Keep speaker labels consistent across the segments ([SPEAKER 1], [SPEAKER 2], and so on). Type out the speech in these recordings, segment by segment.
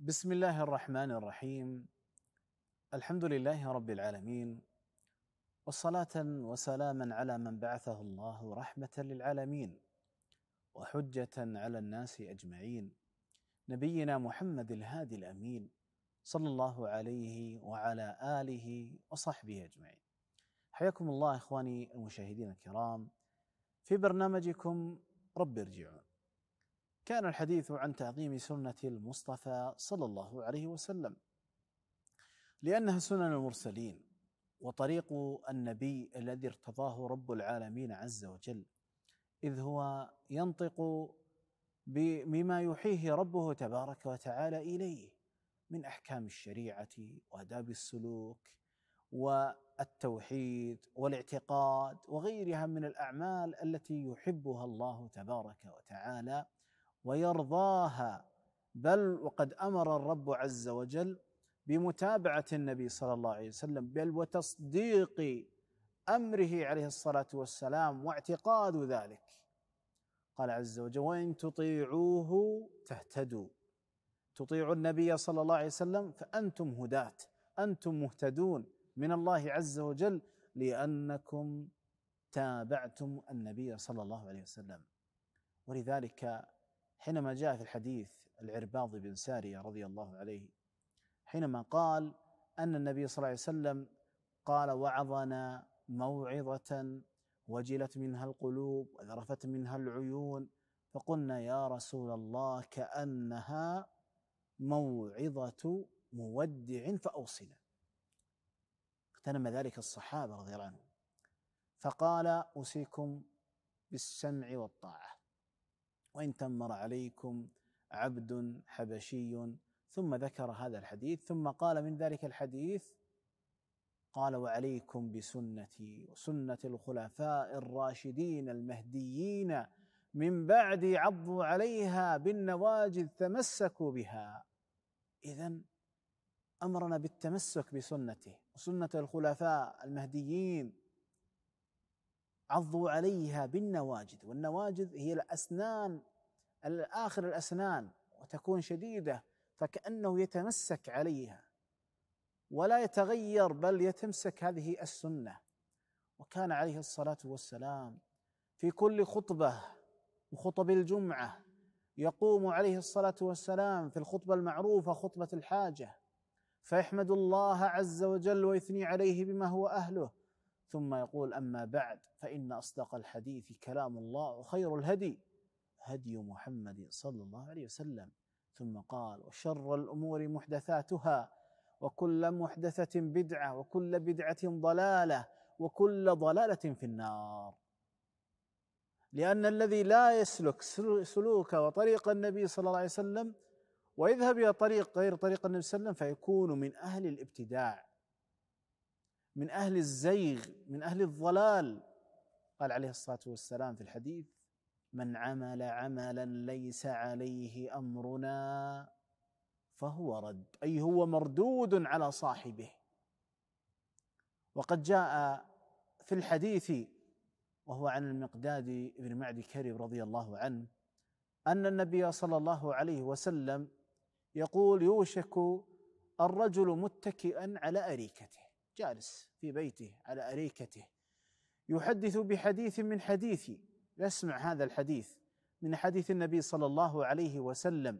[SPEAKER 1] بسم الله الرحمن الرحيم الحمد لله رب العالمين والصلاه وسلاما على من بعثه الله رحمه للعالمين وحجه على الناس اجمعين نبينا محمد الهادي الامين صلى الله عليه وعلى اله وصحبه اجمعين حياكم الله اخواني المشاهدين الكرام في برنامجكم رب ارجعون كان الحديث عن تعظيم سنة المصطفى صلى الله عليه وسلم لأنها سنن المرسلين وطريق النبي الذي ارتضاه رب العالمين عز وجل إذ هو ينطق بما يوحيه ربه تبارك وتعالى إليه من أحكام الشريعة وآداب السلوك والتوحيد والاعتقاد وغيرها من الأعمال التي يحبها الله تبارك وتعالى ويرضاها بل وقد امر الرب عز وجل بمتابعه النبي صلى الله عليه وسلم بل وتصديق امره عليه الصلاه والسلام واعتقاد ذلك قال عز وجل وان تطيعوه تهتدوا تطيعوا النبي صلى الله عليه وسلم فانتم هداه انتم مهتدون من الله عز وجل لانكم تابعتم النبي صلى الله عليه وسلم ولذلك حينما جاء في الحديث العرباض بن ساريه رضي الله عليه حينما قال ان النبي صلى الله عليه وسلم قال وعظنا موعظه وجلت منها القلوب وذرفت منها العيون فقلنا يا رسول الله كانها موعظه مودع فاوصنا اغتنم ذلك الصحابه رضي الله عنهم فقال اوصيكم بالسمع والطاعه وإن تمر عليكم عبد حبشي ثم ذكر هذا الحديث ثم قال من ذلك الحديث قال وعليكم بسنتي وسنة الخلفاء الراشدين المهديين من بعد عضوا عليها بالنواجذ تمسكوا بها إذا أمرنا بالتمسك بسنته وسنة الخلفاء المهديين عضوا عليها بالنواجذ والنواجذ هي الأسنان آخر الأسنان وتكون شديدة فكأنه يتمسك عليها ولا يتغير بل يتمسك هذه السنة وكان عليه الصلاة والسلام في كل خطبة وخطب الجمعة يقوم عليه الصلاة والسلام في الخطبة المعروفة خطبة الحاجة فيحمد الله عز وجل ويثني عليه بما هو أهله ثم يقول اما بعد فان اصدق الحديث كلام الله وخير الهدي هدي محمد صلى الله عليه وسلم ثم قال وشر الامور محدثاتها وكل محدثه بدعه وكل بدعه ضلاله وكل ضلاله في النار لان الذي لا يسلك سلوك وطريق النبي صلى الله عليه وسلم ويذهب الى طريق غير طريق النبي صلى الله عليه وسلم فيكون من اهل الابتداع من اهل الزيغ من اهل الضلال قال عليه الصلاه والسلام في الحديث من عمل عملا ليس عليه امرنا فهو رد اي هو مردود على صاحبه وقد جاء في الحديث وهو عن المقداد بن معد كرب رضي الله عنه ان النبي صلى الله عليه وسلم يقول يوشك الرجل متكئا على اريكته جالس في بيته على أريكته يحدث بحديث من حديثي يسمع هذا الحديث من حديث النبي صلى الله عليه وسلم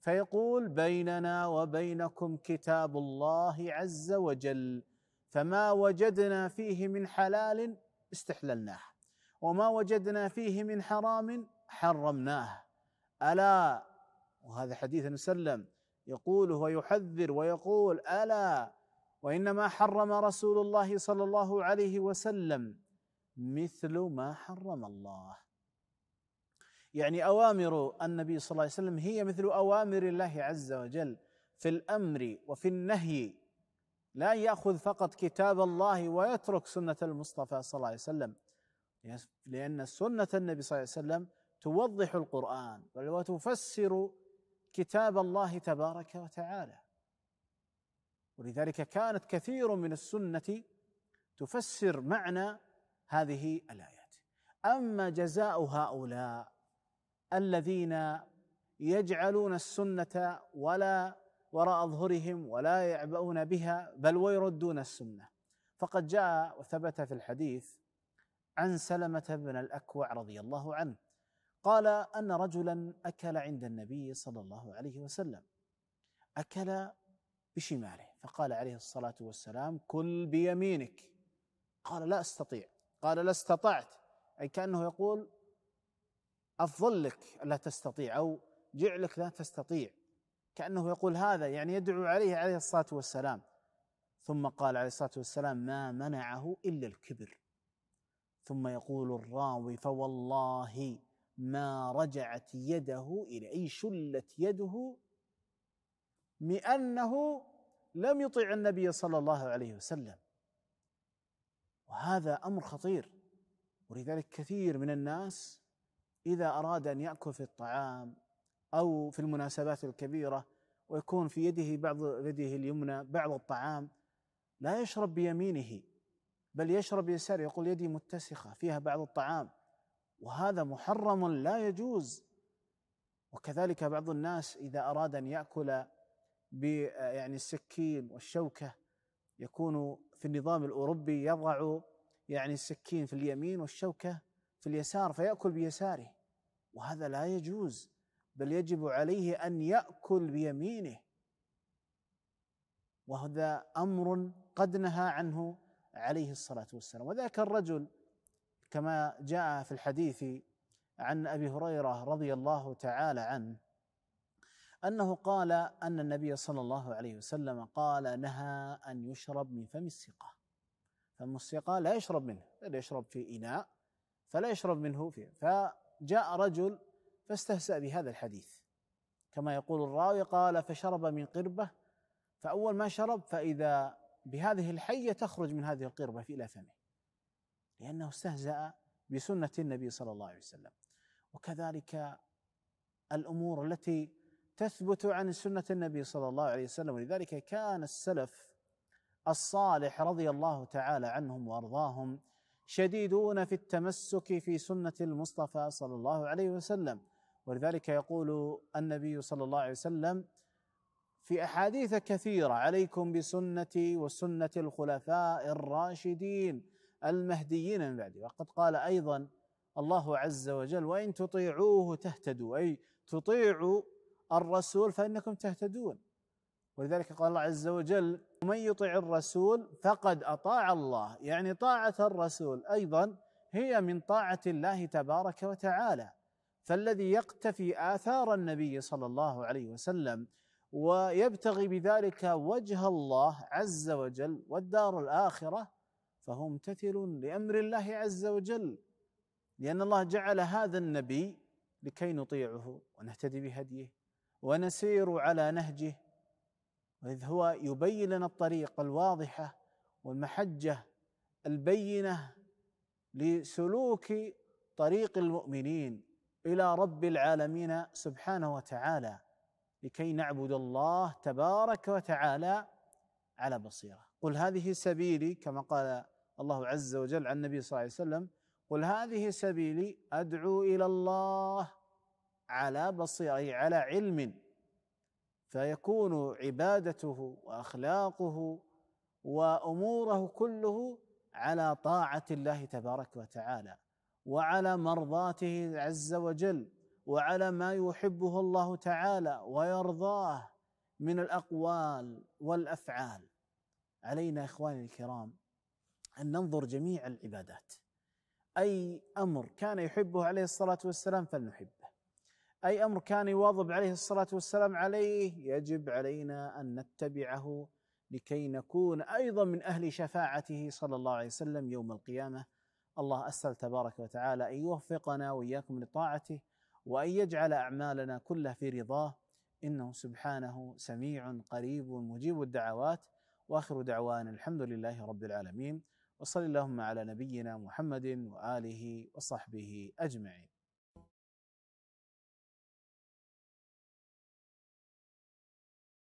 [SPEAKER 1] فيقول بيننا وبينكم كتاب الله عز وجل فما وجدنا فيه من حلال استحللناه وما وجدنا فيه من حرام حرمناه الا وهذا حديث وسلم يقوله ويحذر ويقول الا وانما حرم رسول الله صلى الله عليه وسلم مثل ما حرم الله يعني اوامر النبي صلى الله عليه وسلم هي مثل اوامر الله عز وجل في الامر وفي النهي لا ياخذ فقط كتاب الله ويترك سنه المصطفى صلى الله عليه وسلم لان سنه النبي صلى الله عليه وسلم توضح القران وتفسر كتاب الله تبارك وتعالى ولذلك كانت كثير من السنه تفسر معنى هذه الايات اما جزاء هؤلاء الذين يجعلون السنه ولا وراء اظهرهم ولا يعبؤون بها بل ويردون السنه فقد جاء وثبت في الحديث عن سلمه بن الاكوع رضي الله عنه قال ان رجلا اكل عند النبي صلى الله عليه وسلم اكل بشماله فقال عليه الصلاة والسلام كل بيمينك قال لا أستطيع قال لا استطعت أي كأنه يقول أفضل لك لا تستطيع أو جعلك لا تستطيع كأنه يقول هذا يعني يدعو عليه عليه الصلاة والسلام ثم قال عليه الصلاة والسلام ما منعه إلا الكبر ثم يقول الراوي فوالله ما رجعت يده إلى أي شلت يده من أنه لم يطيع النبي صلى الله عليه وسلم وهذا أمر خطير ولذلك كثير من الناس إذا أراد أن يأكل في الطعام أو في المناسبات الكبيرة ويكون في يده بعض يده اليمنى بعض الطعام لا يشرب بيمينه بل يشرب يساره يقول يدي متسخة فيها بعض الطعام وهذا محرم لا يجوز وكذلك بعض الناس إذا أراد أن يأكل يعني السكين والشوكه يكون في النظام الاوروبي يضع يعني السكين في اليمين والشوكه في اليسار فياكل بيساره وهذا لا يجوز بل يجب عليه ان ياكل بيمينه وهذا امر قد نهى عنه عليه الصلاه والسلام وذاك الرجل كما جاء في الحديث عن ابي هريره رضي الله تعالى عنه انه قال ان النبي صلى الله عليه وسلم قال نهى ان يشرب من فم السقاء فم السقاء لا يشرب منه بل يشرب في اناء فلا يشرب منه فيه فجاء رجل فاستهزأ بهذا الحديث كما يقول الراوي قال فشرب من قربه فاول ما شرب فاذا بهذه الحيه تخرج من هذه القربه الى فمه لانه استهزأ بسنه النبي صلى الله عليه وسلم وكذلك الامور التي تثبت عن سنه النبي صلى الله عليه وسلم ولذلك كان السلف الصالح رضي الله تعالى عنهم وارضاهم شديدون في التمسك في سنه المصطفى صلى الله عليه وسلم ولذلك يقول النبي صلى الله عليه وسلم في احاديث كثيره عليكم بسنتي وسنه الخلفاء الراشدين المهديين من بعدي وقد قال ايضا الله عز وجل وان تطيعوه تهتدوا اي تطيعوا الرسول فانكم تهتدون ولذلك قال الله عز وجل من يطع الرسول فقد اطاع الله يعني طاعه الرسول ايضا هي من طاعه الله تبارك وتعالى فالذي يقتفي اثار النبي صلى الله عليه وسلم ويبتغي بذلك وجه الله عز وجل والدار الاخره فهو امتثل لامر الله عز وجل لان الله جعل هذا النبي لكي نطيعه ونهتدي بهديه ونسير على نهجه واذ هو يبين لنا الطريق الواضحه والمحجه البينه لسلوك طريق المؤمنين الى رب العالمين سبحانه وتعالى لكي نعبد الله تبارك وتعالى على بصيره قل هذه سبيلي كما قال الله عز وجل عن النبي صلى الله عليه وسلم قل هذه سبيلي ادعو الى الله على بصيره اي على علم فيكون عبادته واخلاقه واموره كله على طاعه الله تبارك وتعالى وعلى مرضاته عز وجل وعلى ما يحبه الله تعالى ويرضاه من الاقوال والافعال علينا اخواني الكرام ان ننظر جميع العبادات اي امر كان يحبه عليه الصلاه والسلام فلنحبه أي أمر كان يواظب عليه الصلاة والسلام عليه يجب علينا أن نتبعه لكي نكون أيضا من أهل شفاعته صلى الله عليه وسلم يوم القيامة الله أسأل تبارك وتعالى أن يوفقنا وإياكم لطاعته وأن يجعل أعمالنا كلها في رضاه إنه سبحانه سميع قريب مجيب الدعوات واخر دعوانا الحمد لله رب العالمين وصل اللهم على نبينا محمد واله وصحبه اجمعين